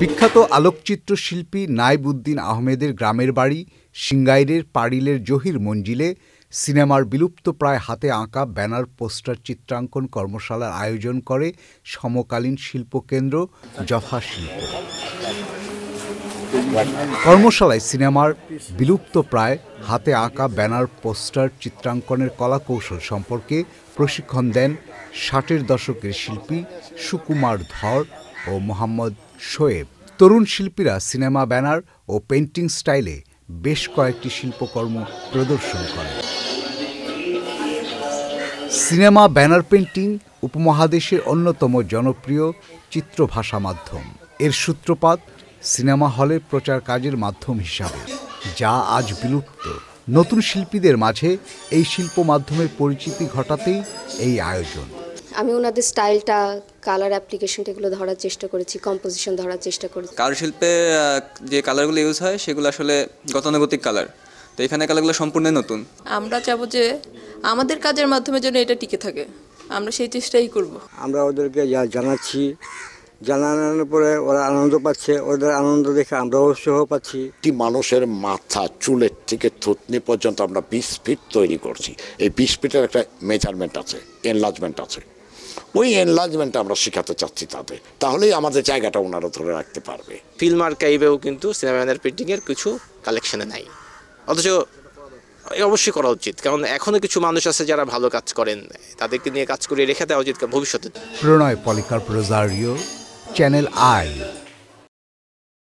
বিখ্যাত আলোকচিত্র শিল্পী নাইবুদ্দিন আহমেদের গ্রামের বাড়ি সিঙ্গাইরের পাড়িলের জহির মঞ্জিলে সিনেমার বিলুপ্তপ্রায় হাতে আঁকা ব্যানার পোস্টার চিত্রাঙ্কন কর্মশালার আয়োজন করে সমকালীন শিল্পকেন্দ্র যথাশিল্প কর্মশালায় সিনেমার বিলুপ্তপ্রায় হাতে আঁকা ব্যানার পোস্টার চিত্রাঙ্কনের কলাকৌশল সম্পর্কে প্রশিক্ষণ দেন ষাটের দশকের শিল্পী সুকুমার ধর ও মোহাম্মদ শোয়েব তরুণ শিল্পীরা সিনেমা ব্যানার ও পেন্টিং স্টাইলে বেশ কয়েকটি শিল্পকর্ম প্রদর্শন করে সিনেমা ব্যানার পেন্টিং উপমহাদেশের অন্যতম জনপ্রিয় চিত্রভাষা মাধ্যম এর সূত্রপাত সিনেমা হলে প্রচার কাজের মাধ্যম হিসাবে যা আজ বিলুপ্ত নতুন শিল্পীদের মাঝে এই শিল্প মাধ্যমের পরিচিতি ঘটাতেই এই আয়োজন আমি ওনাদের স্টাইলটা কালার অ্যাপ্লিকেশনটা এগুলো ধরার চেষ্টা করেছি কম্পোজিশন ধরার চেষ্টা করেছি কারুশিল্পে যে কালারগুলো ইউজ হয় সেগুলো আসলে গতানুগতিক কালার তো এখানে কালারগুলো সম্পূর্ণ নতুন আমরা চাবো যে আমাদের কাজের মাধ্যমে যেন এটা টিকে থাকে আমরা সেই চেষ্টাই করব আমরা ওদেরকে যা জানাচ্ছি জানানোর পরে ওরা আনন্দ পাচ্ছে ওদের আনন্দ দেখে আমরাও সহ পাচ্ছি একটি মানুষের মাথা চুলের থেকে থুতনি পর্যন্ত আমরা বিশ ফিট তৈরি করছি এই বিশ ফিটের একটা মেজারমেন্ট আছে এনলার্জমেন্ট আছে ওই এনলার্জমেন্ট আমরা শেখাতে চাচ্ছি তাতে তাহলেই আমাদের জায়গাটা ওনারা ধরে রাখতে পারবে ফিল্ম আর্কাইভেও কিন্তু সিনেমা সিনেমায়নের এর কিছু কালেকশানে নাই অথচ অবশ্যই করা উচিত কারণ এখনও কিছু মানুষ আছে যারা ভালো কাজ করেন তাদেরকে নিয়ে কাজ করে রেখে দেওয়া উচিত ভবিষ্যতে প্রণয় পলিকার প্রজারিও চ্যানেল আই